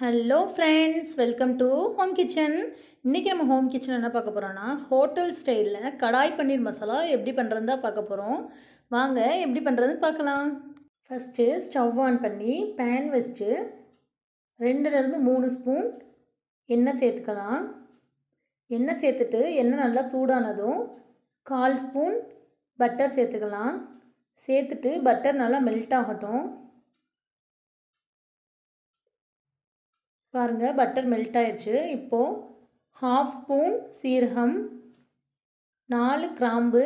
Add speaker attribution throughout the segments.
Speaker 1: hello friends welcome to home kitchen இன்றைக்கி நம்ம home kitchen என்ன பார்க்க போகிறோன்னா ஹோட்டல் ஸ்டைலில் கடாய் பன்னீர் மசாலா எப்படி பண்ணுறது தான் பார்க்க போகிறோம் வாங்க எப்படி பண்ணுறதுன்னு பார்க்கலாம் ஃபஸ்ட்டு ஸ்டவ் ஆன் பண்ணி பேன் வச்சு ரெண்டுலேருந்து மூணு ஸ்பூன் எண்ணெய் சேர்த்துக்கலாம் எண்ணெய் சேர்த்துட்டு எண்ணெய் நல்லா சூடானதும் கால் ஸ்பூன் பட்டர் சேர்த்துக்கலாம் சேர்த்துட்டு பட்டர் நல்லா மெல்ட் ஆகட்டும் பாருங்கள் பட்டர் மெல்ட் ஆயிடுச்சு இப்போது ஹாஃப் ஸ்பூன் சீரகம் நாலு கிராம்பு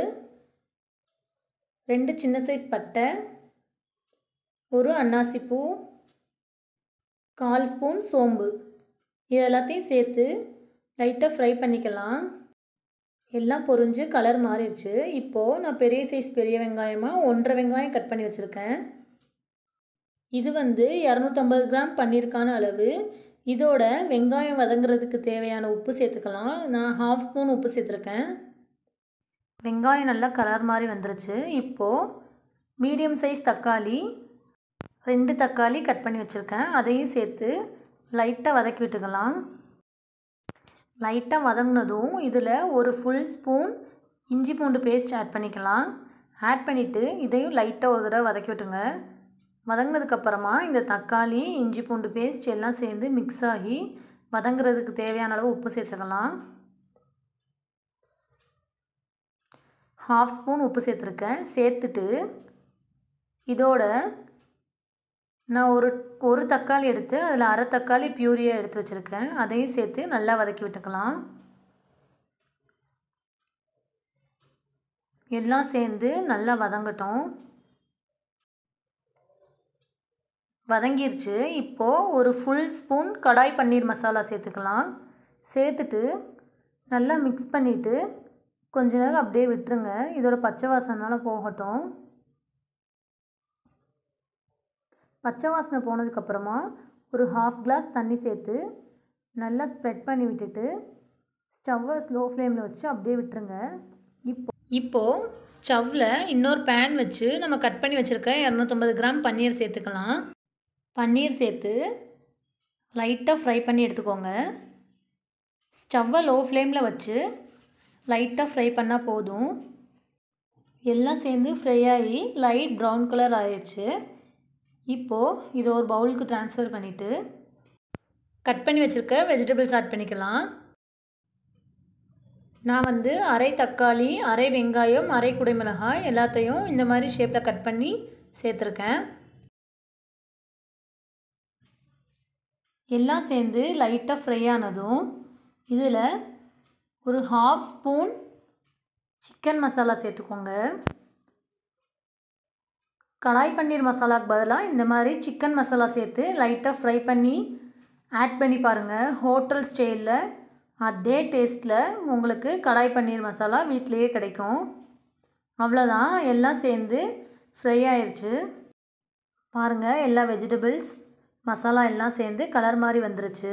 Speaker 1: ரெண்டு சின்ன சைஸ் பட்டை ஒரு அன்னாசிப்பூ கால் ஸ்பூன் சோம்பு இது எல்லாத்தையும் சேர்த்து லைட்டாக ஃப்ரை பண்ணிக்கலாம் எல்லாம் பொறிஞ்சு கலர் மாறிடுச்சு இப்போது நான் பெரிய சைஸ் பெரிய வெங்காயமாக ஒன்றரை வெங்காயம் கட் பண்ணி வச்சுருக்கேன் இது வந்து இரநூத்தம்பது கிராம் பண்ணியிருக்கான அளவு இதோட வெங்காயம் வதங்குறதுக்கு தேவையான உப்பு சேர்த்துக்கலாம் நான் ஹாஃப் ஸ்பூன் உப்பு சேர்த்துருக்கேன் வெங்காயம் நல்லா கலர் மாதிரி வந்துருச்சு இப்போது மீடியம் சைஸ் தக்காளி ரெண்டு தக்காளி கட் பண்ணி வச்சுருக்கேன் அதையும் சேர்த்து லைட்டாக வதக்கி விட்டுக்கலாம் லைட்டாக வதங்கினதும் இதில் ஒரு ஃபுல் ஸ்பூன் இஞ்சி பூண்டு பேஸ்ட் ஆட் பண்ணிக்கலாம் ஆட் பண்ணிவிட்டு இதையும் லைட்டாக ஒரு தடவை வதக்கி விட்டுங்க வதங்கினதுக்கப்புறமா இந்த தக்காளி இஞ்சி பூண்டு பேஸ்ட் எல்லாம் சேர்ந்து மிக்ஸ் ஆகி வதங்குறதுக்கு தேவையான அளவு உப்பு சேர்த்துக்கலாம் ஹாஃப் ஸ்பூன் உப்பு சேர்த்துருக்கேன் சேர்த்துட்டு இதோட நான் ஒரு ஒரு தக்காளி எடுத்து அதில் அரை தக்காளி பியூரியாக எடுத்து வச்சுருக்கேன் அதையும் சேர்த்து நல்லா வதக்கி விட்டுக்கலாம் எல்லாம் சேர்ந்து நல்லா வதங்கட்டும் வதங்கிருச்சு இப்போது ஒரு ஃபுல் ஸ்பூன் கடாய் பன்னீர் மசாலா சேர்த்துக்கலாம் சேர்த்துட்டு நல்லா மிக்ஸ் பண்ணிவிட்டு கொஞ்ச நேரம் அப்படியே விட்டுருங்க இதோட பச்சை வாசனால் போகட்டும் பச்சை வாசனை போனதுக்கப்புறமா ஒரு ஹாஃப் கிளாஸ் தண்ணி சேர்த்து நல்லா ஸ்ப்ரெட் பண்ணி விட்டுட்டு ஸ்டவ்வை ஸ்லோ ஃப்ளேமில் வச்சு அப்படியே விட்டுருங்க இப்போ இப்போது ஸ்டவ்வில் இன்னொரு பேன் வச்சு நம்ம கட் பண்ணி வச்சுருக்க இரநூத்தம்பது கிராம் பன்னீர் சேர்த்துக்கலாம் பன்னீர் சேர்த்து லைட்டாக ஃப்ரை பண்ணி எடுத்துக்கோங்க ஸ்டவ்வை லோ ஃப்ளேமில் வச்சு லைட்டாக ஃப்ரை பண்ணால் போதும் எல்லாம் சேர்ந்து ஃப்ரை ஆகி லைட் ப்ரௌன் கலர் ஆயிடுச்சு இப்போது இதை ஒரு பவுலுக்கு ட்ரான்ஸ்ஃபர் பண்ணிவிட்டு கட் பண்ணி வச்சுருக்க வெஜிடபிள்ஸ் ஆட் பண்ணிக்கலாம் நான் வந்து அரை தக்காளி அரை வெங்காயம் அரை குடைமிளகாய் எல்லாத்தையும் இந்த மாதிரி ஷேப்பில் கட் பண்ணி சேர்த்துருக்கேன் எல்லாம் சேர்ந்து லைட்டாக ஃப்ரை ஆனதும் இதில் ஒரு ஹாஃப் ஸ்பூன் சிக்கன் மசாலா சேர்த்துக்கோங்க கடாய் பன்னீர் மசாலாவுக்கு பதிலாக இந்த மாதிரி சிக்கன் மசாலா சேர்த்து லைட்டாக ஃப்ரை பண்ணி ஆட் பண்ணி பாருங்கள் ஹோட்டல் ஸ்டைலில் அதே டேஸ்ட்டில் உங்களுக்கு கடாய் பன்னீர் மசாலா வீட்டிலையே கிடைக்கும் அவ்வளோதான் எல்லாம் சேர்ந்து ஃப்ரை ஆயிடுச்சு பாருங்கள் எல்லா வெஜிடபிள்ஸ் மசாலா எல்லாம் சேர்ந்து கலர் மாதிரி வந்துருச்சு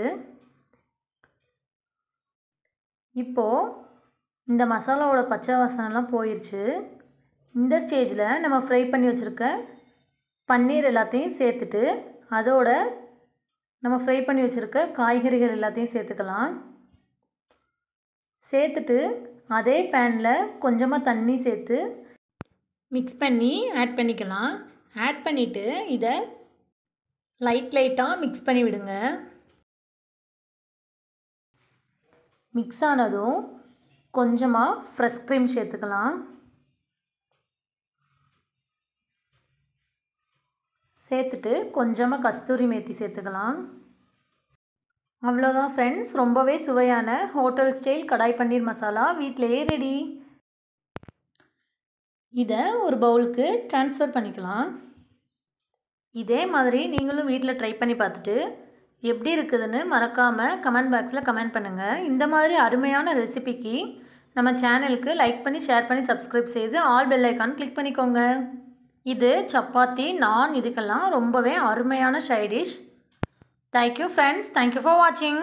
Speaker 1: இப்போது இந்த மசாலாவோட பச்சை வாசனெல்லாம் போயிடுச்சு இந்த ஸ்டேஜில் நம்ம ஃப்ரை பண்ணி வச்சுருக்க பன்னீர் எல்லாத்தையும் சேர்த்துட்டு அதோட நம்ம ஃப்ரை பண்ணி வச்சுருக்க காய்கறிகள் எல்லாத்தையும் சேர்த்துக்கலாம் சேர்த்துட்டு அதே பேனில் கொஞ்சமாக தண்ணி சேர்த்து மிக்ஸ் பண்ணி ஆட் பண்ணிக்கலாம் ஆட் பண்ணிவிட்டு இதை லைட் லைட்டாக மிக்ஸ் பண்ணி விடுங்க மிக்ஸ் ஆனதும் கொஞ்சமாக ஃப்ரெஷ் க்ரீம் சேர்த்துக்கலாம் சேர்த்துட்டு கொஞ்சமாக கஸ்தூரி மேத்தி சேர்த்துக்கலாம் அவ்வளோதான் ஃப்ரெண்ட்ஸ் ரொம்பவே சுவையான ஹோட்டல் ஸ்டைல் கடாய் பன்னீர் மசாலா வீட்டிலையே ரெடி இதை ஒரு பவுலுக்கு ட்ரான்ஸ்ஃபர் பண்ணிக்கலாம் இதே மாதிரி நீங்களும் வீட்டில் ட்ரை பண்ணி பார்த்துட்டு எப்படி இருக்குதுன்னு மறக்காமல் கமெண்ட் பாக்ஸில் கமெண்ட் பண்ணுங்கள் இந்த மாதிரி அருமையான ரெசிபிக்கு நம்ம சேனலுக்கு லைக் பண்ணி ஷேர் பண்ணி சப்ஸ்கிரைப் செய்து ஆல் பெல் ஐக்கான் கிளிக் பண்ணிக்கோங்க இது சப்பாத்தி நான் இதுக்கெல்லாம் ரொம்பவே அருமையான side dish thank you friends thank you for வாட்சிங்